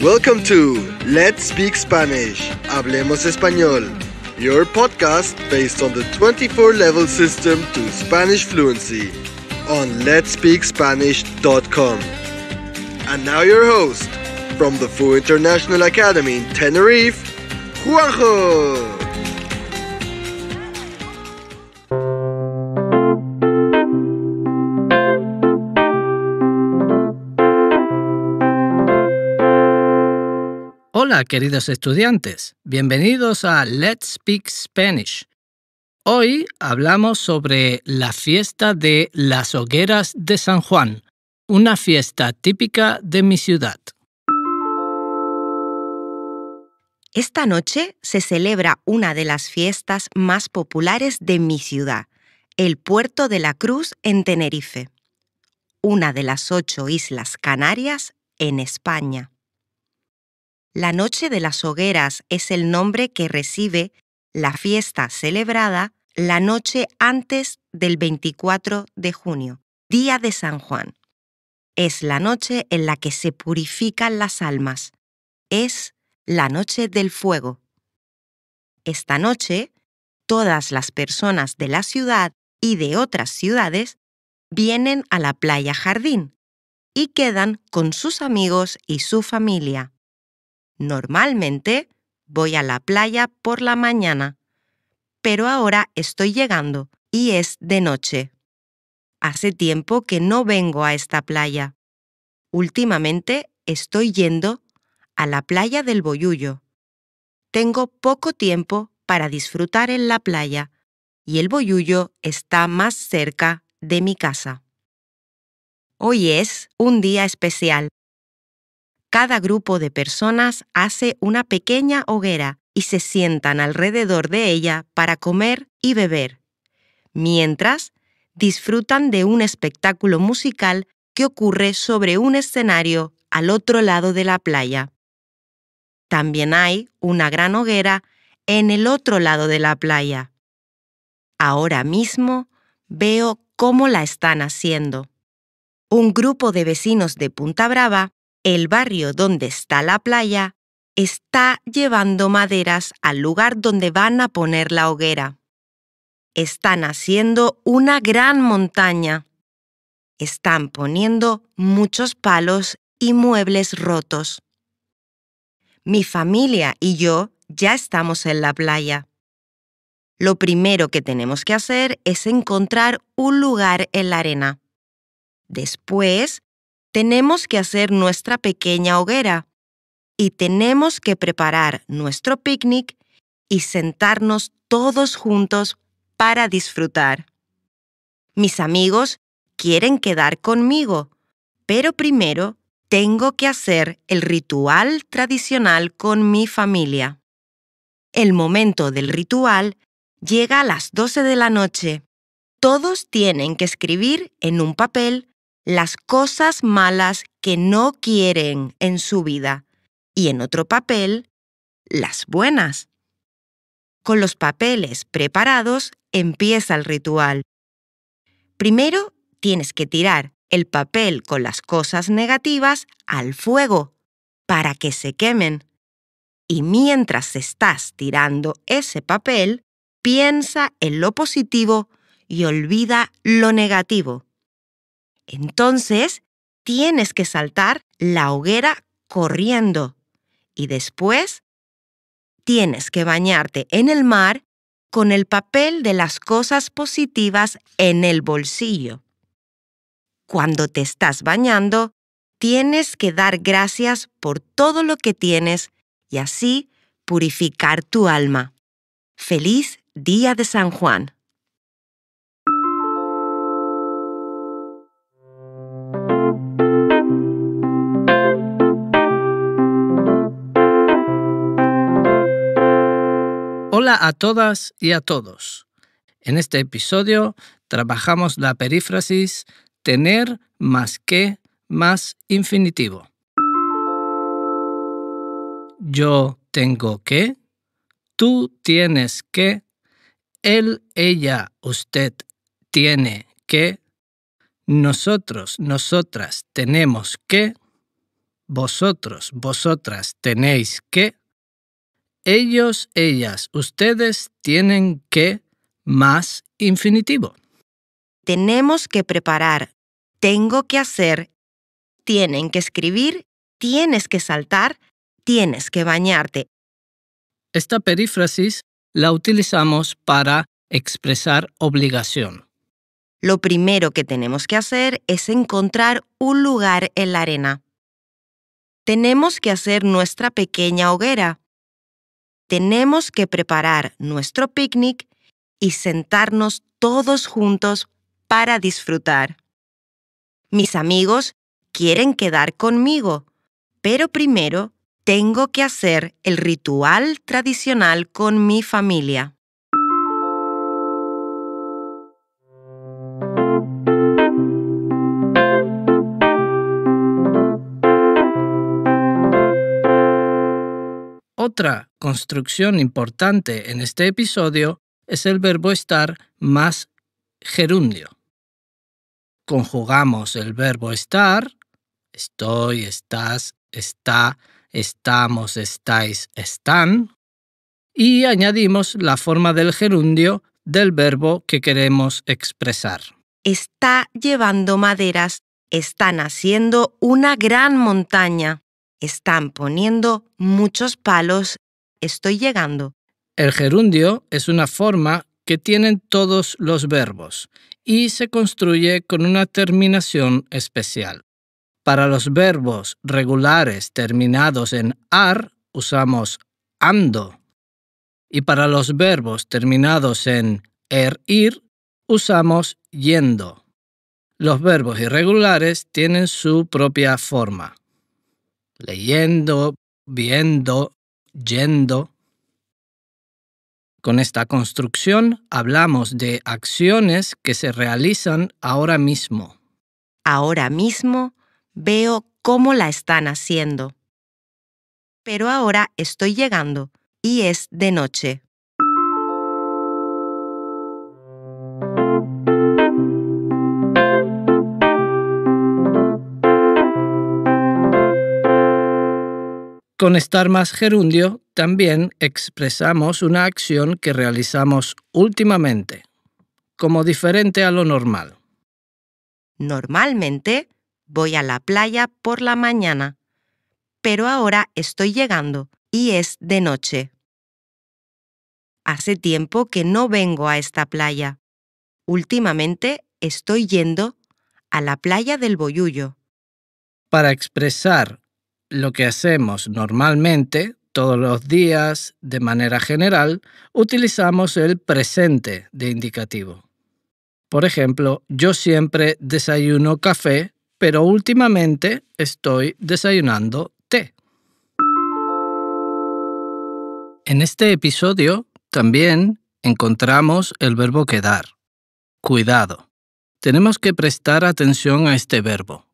Welcome to Let's Speak Spanish, Hablemos Español, your podcast based on the 24 level system to Spanish fluency on letspeakspanish.com. And now your host, from the FU International Academy in Tenerife, Juanjo! queridos estudiantes. Bienvenidos a Let's Speak Spanish. Hoy hablamos sobre la fiesta de las hogueras de San Juan, una fiesta típica de mi ciudad. Esta noche se celebra una de las fiestas más populares de mi ciudad, el Puerto de la Cruz en Tenerife, una de las ocho islas Canarias en España. La Noche de las Hogueras es el nombre que recibe la fiesta celebrada la noche antes del 24 de junio, día de San Juan. Es la noche en la que se purifican las almas. Es la noche del fuego. Esta noche, todas las personas de la ciudad y de otras ciudades vienen a la playa jardín y quedan con sus amigos y su familia. Normalmente voy a la playa por la mañana, pero ahora estoy llegando y es de noche. Hace tiempo que no vengo a esta playa. Últimamente estoy yendo a la playa del Boyullo. Tengo poco tiempo para disfrutar en la playa y el Boyullo está más cerca de mi casa. Hoy es un día especial cada grupo de personas hace una pequeña hoguera y se sientan alrededor de ella para comer y beber, mientras disfrutan de un espectáculo musical que ocurre sobre un escenario al otro lado de la playa. También hay una gran hoguera en el otro lado de la playa. Ahora mismo veo cómo la están haciendo. Un grupo de vecinos de Punta Brava el barrio donde está la playa está llevando maderas al lugar donde van a poner la hoguera. Están haciendo una gran montaña. Están poniendo muchos palos y muebles rotos. Mi familia y yo ya estamos en la playa. Lo primero que tenemos que hacer es encontrar un lugar en la arena. Después tenemos que hacer nuestra pequeña hoguera y tenemos que preparar nuestro picnic y sentarnos todos juntos para disfrutar. Mis amigos quieren quedar conmigo, pero primero tengo que hacer el ritual tradicional con mi familia. El momento del ritual llega a las 12 de la noche. Todos tienen que escribir en un papel las cosas malas que no quieren en su vida y en otro papel, las buenas. Con los papeles preparados empieza el ritual. Primero tienes que tirar el papel con las cosas negativas al fuego para que se quemen. Y mientras estás tirando ese papel, piensa en lo positivo y olvida lo negativo. Entonces, tienes que saltar la hoguera corriendo y después tienes que bañarte en el mar con el papel de las cosas positivas en el bolsillo. Cuando te estás bañando, tienes que dar gracias por todo lo que tienes y así purificar tu alma. Feliz Día de San Juan. a todas y a todos. En este episodio trabajamos la perífrasis tener más que más infinitivo. Yo tengo que, tú tienes que, él, ella, usted tiene que, nosotros, nosotras tenemos que, vosotros, vosotras tenéis que, ellos, ellas, ustedes tienen que más infinitivo. Tenemos que preparar, tengo que hacer, tienen que escribir, tienes que saltar, tienes que bañarte. Esta perífrasis la utilizamos para expresar obligación. Lo primero que tenemos que hacer es encontrar un lugar en la arena. Tenemos que hacer nuestra pequeña hoguera tenemos que preparar nuestro picnic y sentarnos todos juntos para disfrutar. Mis amigos quieren quedar conmigo, pero primero tengo que hacer el ritual tradicional con mi familia. Otra construcción importante en este episodio es el verbo estar más gerundio. Conjugamos el verbo estar, estoy, estás, está, estamos, estáis, están, y añadimos la forma del gerundio del verbo que queremos expresar. Está llevando maderas, están haciendo una gran montaña. Están poniendo muchos palos. Estoy llegando. El gerundio es una forma que tienen todos los verbos y se construye con una terminación especial. Para los verbos regulares terminados en ar usamos ando y para los verbos terminados en er, ir usamos yendo. Los verbos irregulares tienen su propia forma leyendo, viendo, yendo. Con esta construcción hablamos de acciones que se realizan ahora mismo. Ahora mismo veo cómo la están haciendo. Pero ahora estoy llegando y es de noche. Con estar más gerundio también expresamos una acción que realizamos últimamente, como diferente a lo normal. Normalmente voy a la playa por la mañana, pero ahora estoy llegando y es de noche. Hace tiempo que no vengo a esta playa. Últimamente estoy yendo a la playa del Boyullo. Para expresar lo que hacemos normalmente, todos los días, de manera general, utilizamos el presente de indicativo. Por ejemplo, yo siempre desayuno café, pero últimamente estoy desayunando té. En este episodio también encontramos el verbo quedar. Cuidado. Tenemos que prestar atención a este verbo.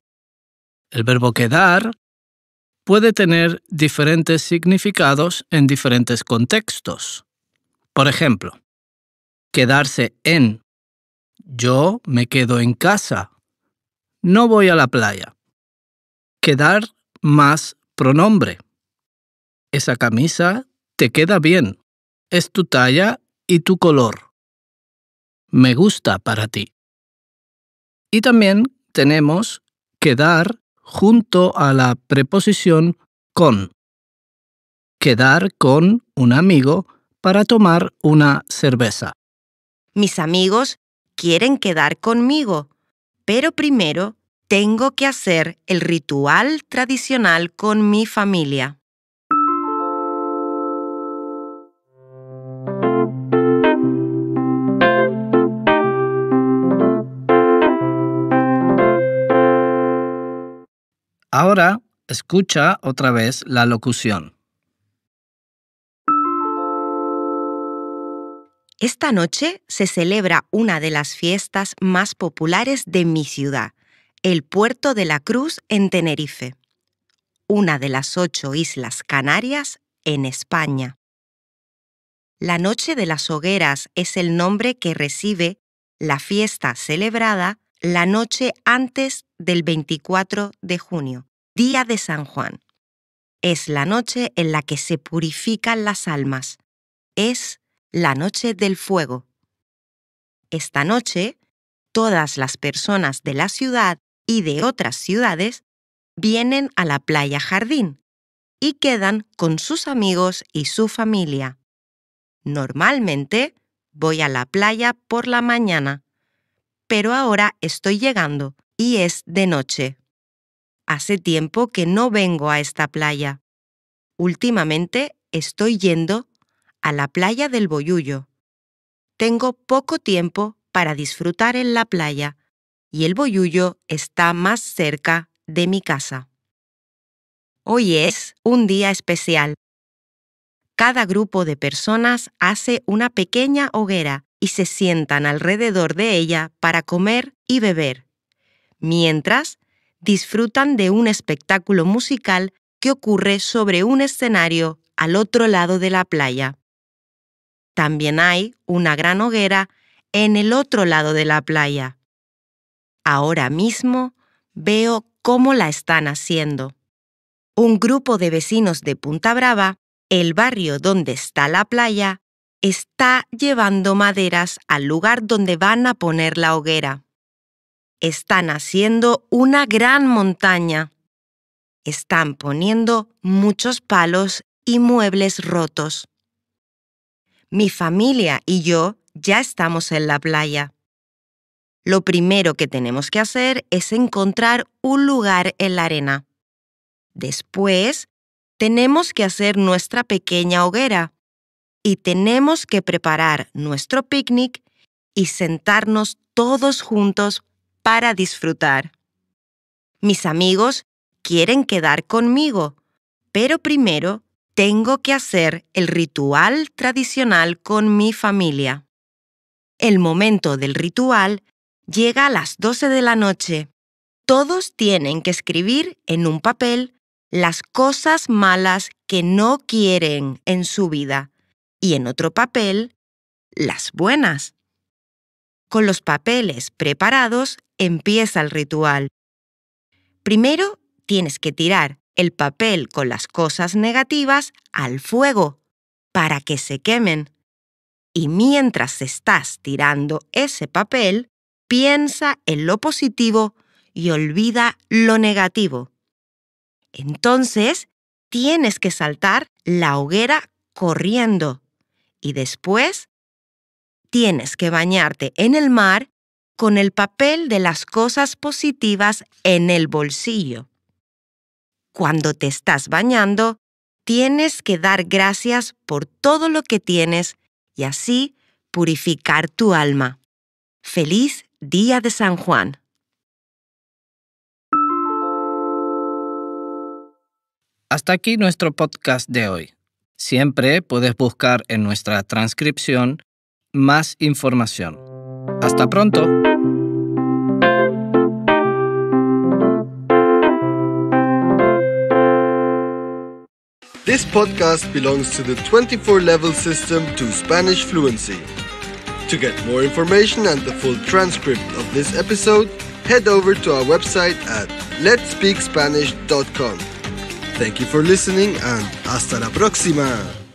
El verbo quedar puede tener diferentes significados en diferentes contextos. Por ejemplo, quedarse en. Yo me quedo en casa. No voy a la playa. Quedar más pronombre. Esa camisa te queda bien. Es tu talla y tu color. Me gusta para ti. Y también tenemos quedar junto a la preposición con. Quedar con un amigo para tomar una cerveza. Mis amigos quieren quedar conmigo, pero primero tengo que hacer el ritual tradicional con mi familia. Ahora escucha otra vez la locución. Esta noche se celebra una de las fiestas más populares de mi ciudad, el Puerto de la Cruz en Tenerife, una de las ocho islas Canarias en España. La Noche de las Hogueras es el nombre que recibe la fiesta celebrada la noche antes del 24 de junio, día de San Juan. Es la noche en la que se purifican las almas. Es la noche del fuego. Esta noche, todas las personas de la ciudad y de otras ciudades vienen a la playa jardín y quedan con sus amigos y su familia. Normalmente voy a la playa por la mañana pero ahora estoy llegando y es de noche. Hace tiempo que no vengo a esta playa. Últimamente estoy yendo a la playa del Boyullo. Tengo poco tiempo para disfrutar en la playa y el Boyullo está más cerca de mi casa. Hoy es un día especial. Cada grupo de personas hace una pequeña hoguera y se sientan alrededor de ella para comer y beber, mientras disfrutan de un espectáculo musical que ocurre sobre un escenario al otro lado de la playa. También hay una gran hoguera en el otro lado de la playa. Ahora mismo veo cómo la están haciendo. Un grupo de vecinos de Punta Brava, el barrio donde está la playa, está llevando maderas al lugar donde van a poner la hoguera. Están haciendo una gran montaña. Están poniendo muchos palos y muebles rotos. Mi familia y yo ya estamos en la playa. Lo primero que tenemos que hacer es encontrar un lugar en la arena. Después, tenemos que hacer nuestra pequeña hoguera y tenemos que preparar nuestro picnic y sentarnos todos juntos para disfrutar. Mis amigos quieren quedar conmigo, pero primero tengo que hacer el ritual tradicional con mi familia. El momento del ritual llega a las 12 de la noche. Todos tienen que escribir en un papel las cosas malas que no quieren en su vida y en otro papel las buenas. Con los papeles preparados empieza el ritual. Primero tienes que tirar el papel con las cosas negativas al fuego para que se quemen. Y mientras estás tirando ese papel, piensa en lo positivo y olvida lo negativo. Entonces, tienes que saltar la hoguera corriendo y después tienes que bañarte en el mar con el papel de las cosas positivas en el bolsillo. Cuando te estás bañando, tienes que dar gracias por todo lo que tienes y así purificar tu alma. Feliz Día de San Juan. Hasta aquí nuestro podcast de hoy. Siempre puedes buscar en nuestra transcripción más información. Hasta pronto. This podcast belongs to the 24 level system to Spanish fluency. To get more information and the full transcript of this episode, head over to our website at letspeakspanish.com. Thank you for listening and hasta la próxima.